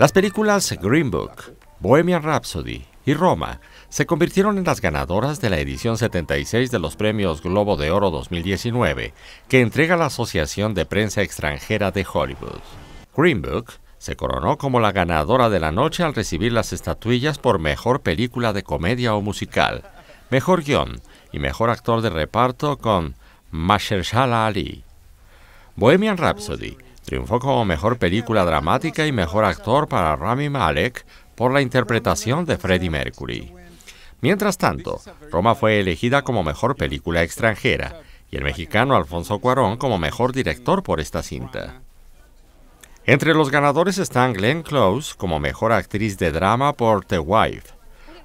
Las películas Green Book, Bohemian Rhapsody y Roma se convirtieron en las ganadoras de la edición 76 de los Premios Globo de Oro 2019 que entrega la Asociación de Prensa Extranjera de Hollywood. Green Book se coronó como la ganadora de la noche al recibir las estatuillas por Mejor Película de Comedia o Musical, Mejor Guión y Mejor Actor de Reparto con Mashershala Ali. Bohemian Rhapsody Triunfó como mejor película dramática y mejor actor para Rami Malek por la interpretación de Freddie Mercury. Mientras tanto, Roma fue elegida como mejor película extranjera y el mexicano Alfonso Cuarón como mejor director por esta cinta. Entre los ganadores están Glenn Close como mejor actriz de drama por The Wife,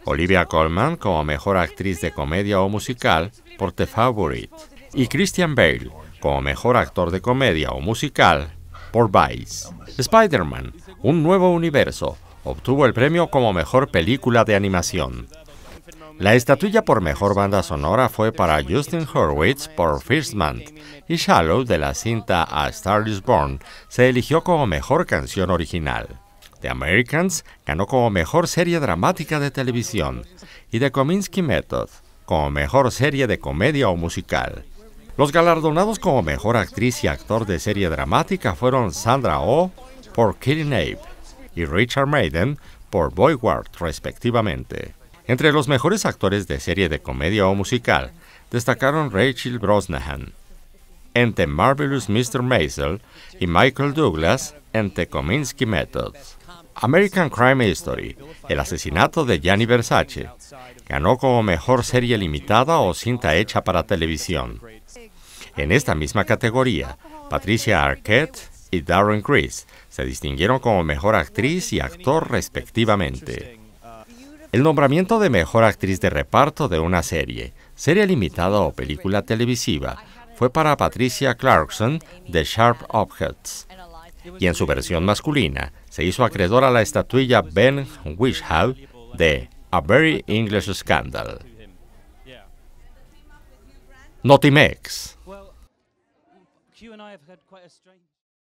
Olivia Colman como mejor actriz de comedia o musical por The Favorite y Christian Bale como mejor actor de comedia o musical Spider-Man, un nuevo universo, obtuvo el premio como mejor película de animación. La estatuilla por mejor banda sonora fue para Justin Hurwitz por First Man y Shallow de la cinta A Star is Born se eligió como mejor canción original. The Americans ganó como mejor serie dramática de televisión y The Kominsky Method como mejor serie de comedia o musical. Los galardonados como mejor actriz y actor de serie dramática fueron Sandra Oh por Killing Eve y Richard Maiden por Boyward, respectivamente. Entre los mejores actores de serie de comedia o musical destacaron Rachel Brosnahan en The Marvelous Mr. Maisel y Michael Douglas en The Kominsky Method. American Crime History, El asesinato de Gianni Versace, ganó como mejor serie limitada o cinta hecha para televisión. En esta misma categoría, Patricia Arquette y Darren Criss se distinguieron como mejor actriz y actor respectivamente. El nombramiento de mejor actriz de reparto de una serie, serie limitada o película televisiva, fue para Patricia Clarkson de Sharp Objects y en su versión masculina se hizo acreedor a la estatuilla Ben Wishau de A Very English Scandal. Notimex.